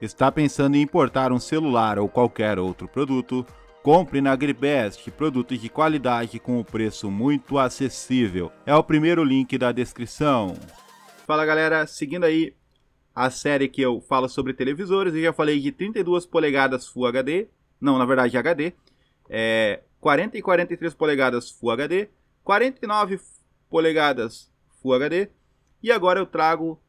Está pensando em importar um celular ou qualquer outro produto? Compre na AgriBest produtos de qualidade com um preço muito acessível. É o primeiro link da descrição. Fala galera, seguindo aí a série que eu falo sobre televisores, eu já falei de 32 polegadas Full HD, não, na verdade HD, é 40 e 43 polegadas Full HD, 49 polegadas Full HD, e agora eu trago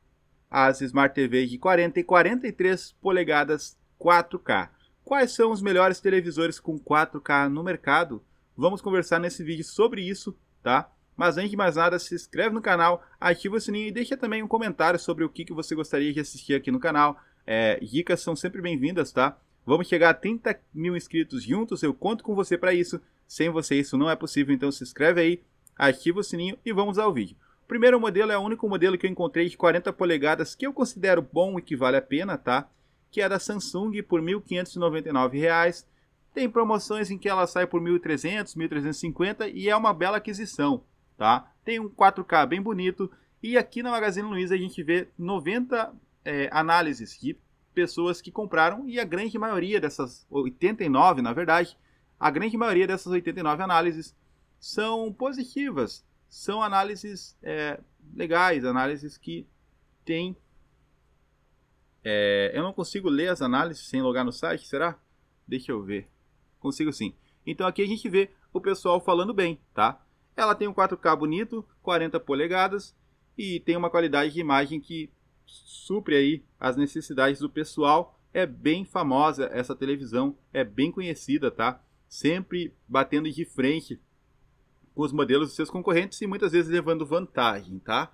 as Smart TVs de 40 e 43 polegadas 4K. Quais são os melhores televisores com 4K no mercado? Vamos conversar nesse vídeo sobre isso, tá? Mas antes de mais nada, se inscreve no canal, ativa o sininho e deixa também um comentário sobre o que, que você gostaria de assistir aqui no canal. É, dicas são sempre bem-vindas, tá? Vamos chegar a 30 mil inscritos juntos, eu conto com você para isso. Sem você isso não é possível, então se inscreve aí, ativa o sininho e vamos ao vídeo primeiro modelo é o único modelo que eu encontrei de 40 polegadas que eu considero bom e que vale a pena, tá? Que é da Samsung por R$ 1.599. Tem promoções em que ela sai por 1.300, 1.350 e é uma bela aquisição, tá? Tem um 4K bem bonito e aqui na Magazine Luiza a gente vê 90 é, análises de pessoas que compraram e a grande maioria dessas 89, na verdade, a grande maioria dessas 89 análises são positivas, são análises é, legais, análises que têm. É, eu não consigo ler as análises sem logar no site, será? Deixa eu ver. Consigo sim. Então aqui a gente vê o pessoal falando bem, tá? Ela tem um 4K bonito, 40 polegadas e tem uma qualidade de imagem que supre aí as necessidades do pessoal. É bem famosa essa televisão, é bem conhecida, tá? Sempre batendo de frente com os modelos dos seus concorrentes e muitas vezes levando vantagem, tá?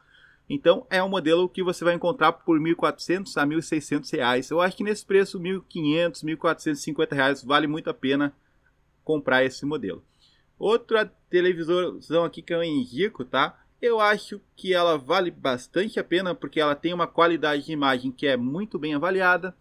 Então é um modelo que você vai encontrar por 1.400 a 1.600 reais. Eu acho que nesse preço 1.500, 1.450 reais vale muito a pena comprar esse modelo. Outra televisão aqui que é eu indico, tá? Eu acho que ela vale bastante a pena porque ela tem uma qualidade de imagem que é muito bem avaliada.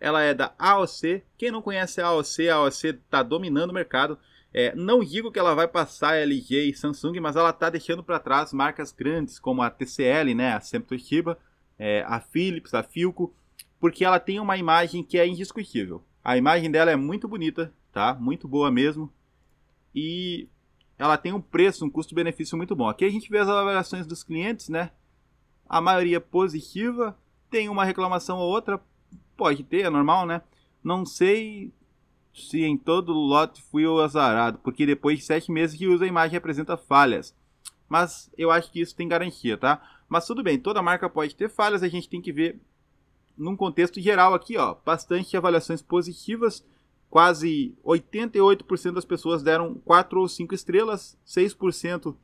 Ela é da AOC. Quem não conhece a AOC, a AOC está dominando o mercado. É, não digo que ela vai passar LG e Samsung, mas ela está deixando para trás marcas grandes como a TCL, né, a Semtoshiba, é, a Philips, a Filco porque ela tem uma imagem que é indiscutível. A imagem dela é muito bonita, tá? Muito boa mesmo. E ela tem um preço, um custo-benefício muito bom. Aqui a gente vê as avaliações dos clientes, né? A maioria positiva, tem uma reclamação ou outra, pode ter, é normal, né? Não sei se em todo lote fui o azarado, porque depois de sete meses que uso a imagem apresenta falhas. Mas eu acho que isso tem garantia, tá? Mas tudo bem, toda marca pode ter falhas, a gente tem que ver num contexto geral aqui, ó, bastante avaliações positivas, quase 88% das pessoas deram 4 ou 5 estrelas, 6%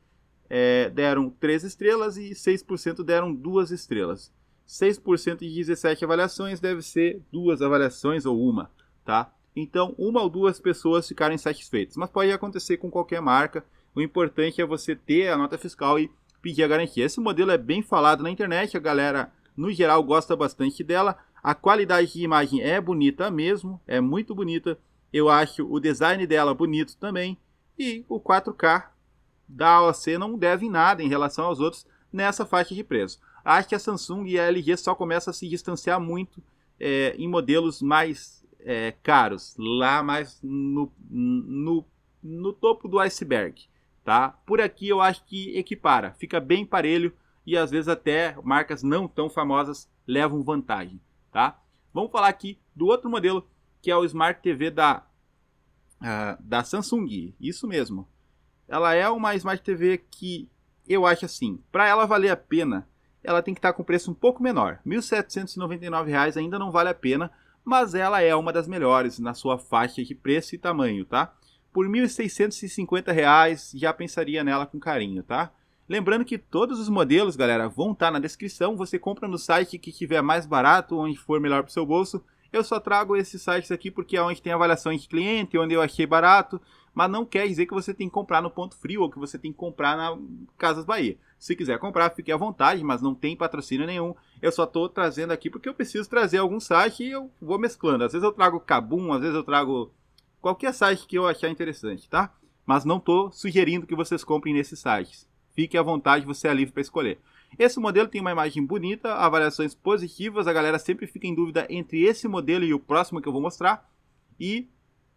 é, deram 3 estrelas e 6% deram 2 estrelas. 6% de 17 avaliações deve ser duas avaliações ou uma, tá? então uma ou duas pessoas ficarem satisfeitas. Mas pode acontecer com qualquer marca. O importante é você ter a nota fiscal e pedir a garantia. Esse modelo é bem falado na internet, a galera no geral gosta bastante dela. A qualidade de imagem é bonita mesmo, é muito bonita. Eu acho o design dela bonito também. E o 4K da AOC não deve em nada em relação aos outros nessa faixa de preço. Acho que a Samsung e a LG só começam a se distanciar muito é, em modelos mais é, caros, lá mais no, no, no topo do iceberg, tá? Por aqui eu acho que equipara, fica bem parelho e às vezes até marcas não tão famosas levam vantagem, tá? Vamos falar aqui do outro modelo, que é o Smart TV da, uh, da Samsung, isso mesmo. Ela é uma Smart TV que eu acho assim, para ela valer a pena, ela tem que estar tá com preço um pouco menor. R$ 1.799 ainda não vale a pena, mas ela é uma das melhores na sua faixa de preço e tamanho, tá? Por R$ 1.650 já pensaria nela com carinho, tá? Lembrando que todos os modelos, galera, vão estar tá na descrição. Você compra no site que tiver mais barato, onde for melhor para o seu bolso. Eu só trago esses sites aqui porque é onde tem avaliação de cliente, onde eu achei barato mas não quer dizer que você tem que comprar no Ponto Frio ou que você tem que comprar na Casas Bahia. Se quiser comprar, fique à vontade, mas não tem patrocínio nenhum. Eu só estou trazendo aqui porque eu preciso trazer algum site e eu vou mesclando. Às vezes eu trago Cabum, às vezes eu trago qualquer site que eu achar interessante, tá? Mas não estou sugerindo que vocês comprem nesses sites. Fique à vontade, você é livre para escolher. Esse modelo tem uma imagem bonita, avaliações positivas, a galera sempre fica em dúvida entre esse modelo e o próximo que eu vou mostrar. E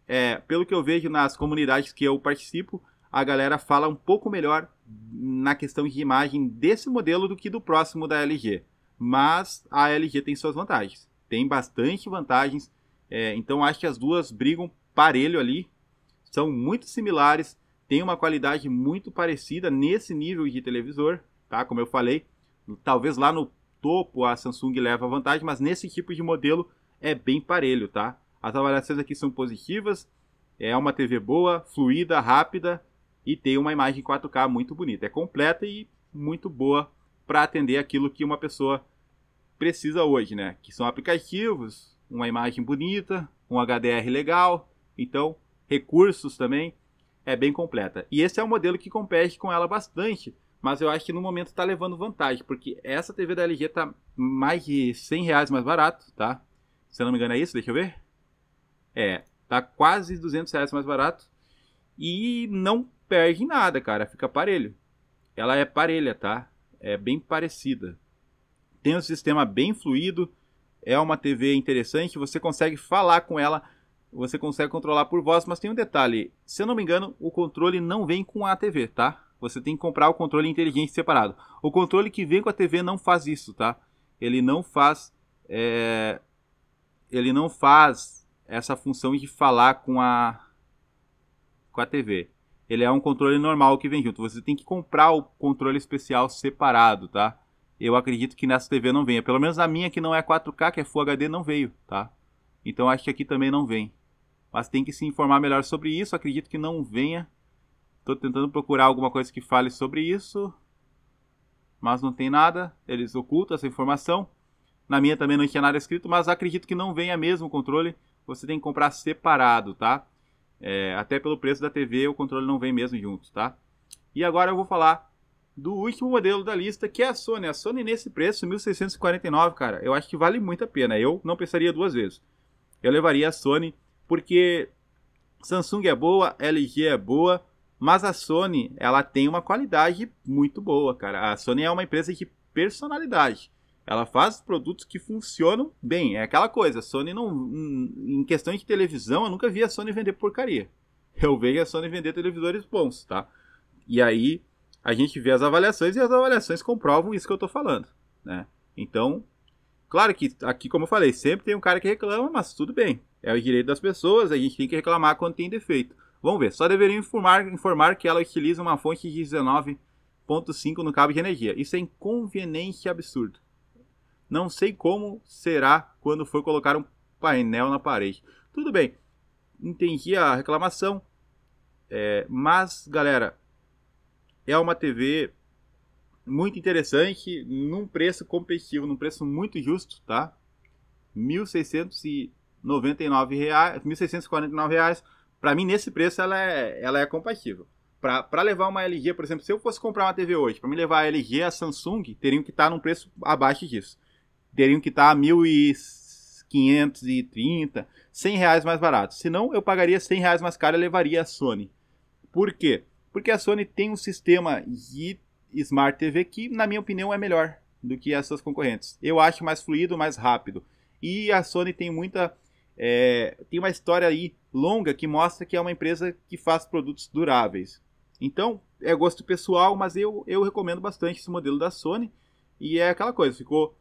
é, pelo que eu vejo nas comunidades que eu participo, a galera fala um pouco melhor na questão de imagem desse modelo do que do próximo da LG. Mas a LG tem suas vantagens, tem bastante vantagens, é, então acho que as duas brigam parelho ali, são muito similares, tem uma qualidade muito parecida nesse nível de televisor, tá? Como eu falei, talvez lá no topo a Samsung leva vantagem, mas nesse tipo de modelo é bem parelho, tá? As avaliações aqui são positivas. É uma TV boa, fluida, rápida e tem uma imagem 4K muito bonita. É completa e muito boa para atender aquilo que uma pessoa precisa hoje, né? Que são aplicativos, uma imagem bonita, um HDR legal, então recursos também é bem completa. E esse é um modelo que compete com ela bastante, mas eu acho que no momento está levando vantagem, porque essa TV da LG está mais de 100 reais mais barato, tá? Se eu não me engano é isso, deixa eu ver. É, tá quase 200 reais mais barato e não perde nada, cara, fica parelho. Ela é parelha, tá? É bem parecida. Tem um sistema bem fluido, é uma TV interessante, você consegue falar com ela, você consegue controlar por voz, mas tem um detalhe, se eu não me engano, o controle não vem com a TV, tá? Você tem que comprar o controle inteligente separado. O controle que vem com a TV não faz isso, tá? Ele não faz, é... ele não faz essa função de falar com a com a TV. Ele é um controle normal que vem junto. Você tem que comprar o controle especial separado, tá? Eu acredito que nessa TV não venha. Pelo menos a minha que não é 4K, que é Full HD, não veio, tá? Então acho que aqui também não vem. Mas tem que se informar melhor sobre isso. Acredito que não venha. Estou tentando procurar alguma coisa que fale sobre isso. Mas não tem nada. Eles ocultam essa informação. Na minha também não tinha nada escrito, mas acredito que não venha mesmo o controle você tem que comprar separado, tá? É, até pelo preço da TV, o controle não vem mesmo junto, tá? E agora eu vou falar do último modelo da lista, que é a Sony. A Sony nesse preço, 1649, cara, eu acho que vale muito a pena. Eu não pensaria duas vezes. Eu levaria a Sony, porque Samsung é boa, LG é boa, mas a Sony, ela tem uma qualidade muito boa, cara. A Sony é uma empresa de personalidade. Ela faz produtos que funcionam bem. É aquela coisa, a Sony não. Hum, em questão de televisão, eu nunca vi a Sony vender porcaria. Eu vejo a Sony vender televisores bons, tá? E aí a gente vê as avaliações e as avaliações comprovam isso que eu tô falando, né? Então, claro que aqui, como eu falei, sempre tem um cara que reclama, mas tudo bem. É o direito das pessoas, a gente tem que reclamar quando tem defeito. Vamos ver, só deveriam informar, informar que ela utiliza uma fonte de 19.5 no cabo de energia. Isso é inconveniente absurdo. Não sei como será quando for colocar um painel na parede. Tudo bem, entendi a reclamação, é, mas galera, é uma TV muito interessante, num preço competitivo, num preço muito justo, tá? R$ 1.699, R$ 1.649. Para mim, nesse preço, ela é, ela é compatível. Para levar uma LG, por exemplo, se eu fosse comprar uma TV hoje, para me levar a LG, a Samsung, teriam que estar tá num preço abaixo disso teriam que estar a 1.530, 100 reais mais barato. Senão, eu pagaria 100 reais mais caro e levaria a Sony. Por quê? Porque a Sony tem um sistema de Smart TV que, na minha opinião, é melhor do que as suas concorrentes. Eu acho mais fluido, mais rápido. E a Sony tem muita. É, tem uma história aí longa que mostra que é uma empresa que faz produtos duráveis. Então, é gosto pessoal, mas eu, eu recomendo bastante esse modelo da Sony. E é aquela coisa, ficou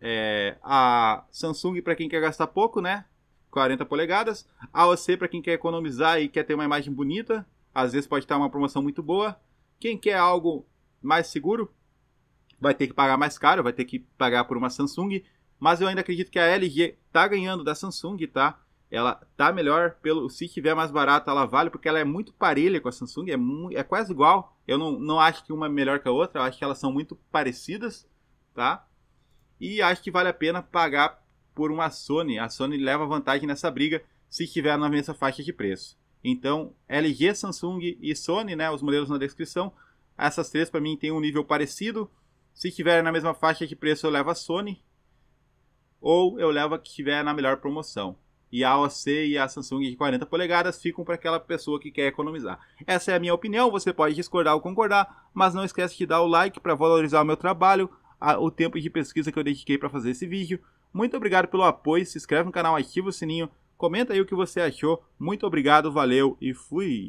é, a Samsung para quem quer gastar pouco, né? 40 polegadas. A OC para quem quer economizar e quer ter uma imagem bonita. Às vezes pode estar uma promoção muito boa. Quem quer algo mais seguro vai ter que pagar mais caro, vai ter que pagar por uma Samsung. Mas eu ainda acredito que a LG tá ganhando da Samsung, tá? Ela tá melhor pelo se tiver mais barata, ela vale porque ela é muito parelha com a Samsung, é, é quase igual. Eu não, não acho que uma é melhor que a outra, eu acho que elas são muito parecidas, tá? e acho que vale a pena pagar por uma Sony. A Sony leva vantagem nessa briga se estiver na mesma faixa de preço. Então, LG, Samsung e Sony, né, os modelos na descrição, essas três para mim têm um nível parecido. Se estiver na mesma faixa de preço, eu levo a Sony ou eu levo a que estiver na melhor promoção. E a AOC e a Samsung de 40 polegadas ficam para aquela pessoa que quer economizar. Essa é a minha opinião, você pode discordar ou concordar, mas não esquece de dar o like para valorizar o meu trabalho, a, o tempo de pesquisa que eu dediquei para fazer esse vídeo. Muito obrigado pelo apoio, se inscreve no canal, ativa o sininho, comenta aí o que você achou. Muito obrigado, valeu e fui!